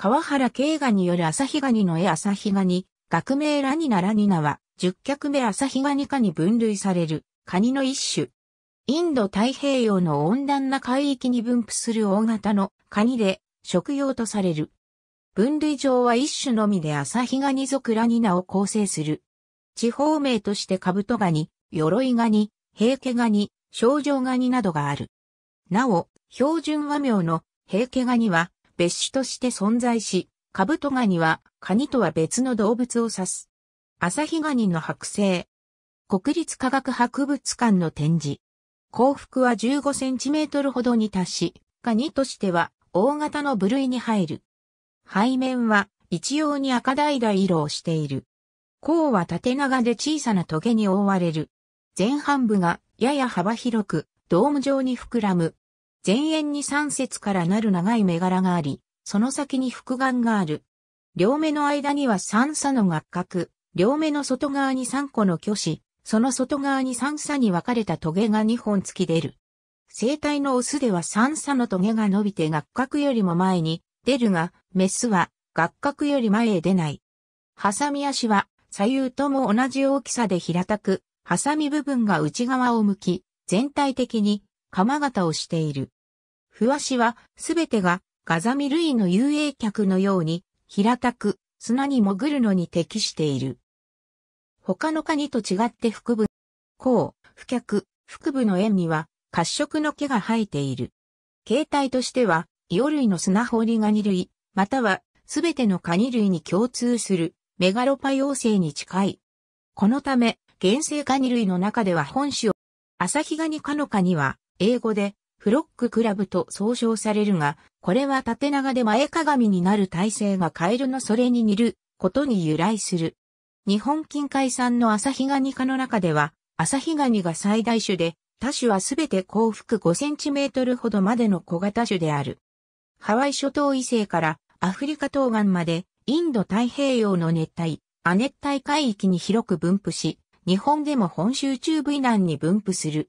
川原慶賀による朝日ガニの絵朝日ガニ、学名ラニナラニナは、十脚目朝日ガニ科に分類される、カニの一種。インド太平洋の温暖な海域に分布する大型のカニで、食用とされる。分類上は一種のみで朝日ガニ属ラニナを構成する。地方名としてカブトガニ、鎧ガニ、平家ガニ、少女ガニなどがある。なお、標準和名の平家ガニは、別種として存在し、カブトガニはカニとは別の動物を指す。アサヒガニの剥製。国立科学博物館の展示。幸福は15センチメートルほどに達し、カニとしては大型の部類に入る。背面は一様に赤平色をしている。甲は縦長で小さな棘に覆われる。前半部がやや幅広く、ドーム状に膨らむ前縁に3節からなる長い目柄があり、その先に複眼がある。両目の間には三叉の合角、両目の外側に三個の巨子、その外側に三叉に分かれたトゲが2本突き出る。生体のオスでは三叉のトゲが伸びて合角よりも前に出るが、メスは合角より前へ出ない。ハサミ足は左右とも同じ大きさで平たく、ハサミ部分が内側を向き、全体的に鎌型をしている。ふわしは、すべてが、ガザミ類の遊泳客のように、平たく、砂に潜るのに適している。他のカニと違って腹部、甲、腹脚、腹部の縁には、褐色の毛が生えている。形態としては、イオ類の砂掘りガニ類、または、すべてのカニ類に共通する、メガロパ妖精に近い。このため、原生カニ類の中では本種を、アサヒガニ科のカニは、英語で、フロッククラブと総称されるが、これは縦長で前鏡になる体勢がカエルのそれに似ることに由来する。日本近海産のアサヒガニ科の中では、アサヒガニが最大種で、他種はすべて幸福5センチメートルほどまでの小型種である。ハワイ諸島以西からアフリカ東岸までインド太平洋の熱帯、亜熱帯海域に広く分布し、日本でも本州中部以南に分布する。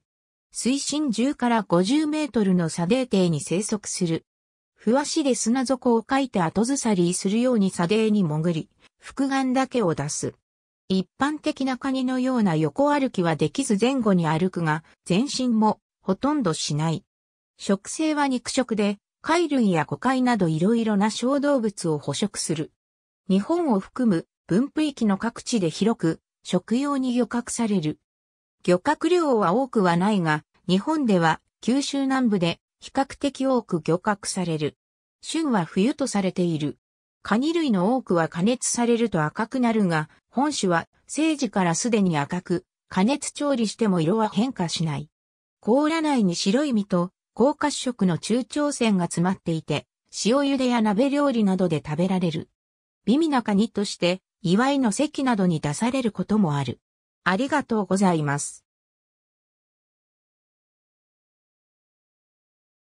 水深10から50メートルの砂泥底に生息する。ふわしで砂底をかいて後ずさりするように砂泥に潜り、複眼だけを出す。一般的なカニのような横歩きはできず前後に歩くが、全身もほとんどしない。食性は肉食で、貝類や誤解などいろいろな小動物を捕食する。日本を含む分布域の各地で広く食用に漁獲される。漁獲量は多くはないが、日本では九州南部で比較的多く漁獲される。旬は冬とされている。カニ類の多くは加熱されると赤くなるが、本種は生時からすでに赤く、加熱調理しても色は変化しない。甲羅内に白い身と高褐色の中長線が詰まっていて、塩茹でや鍋料理などで食べられる。美味なカニとして、祝いの席などに出されることもある。ありがとうございます。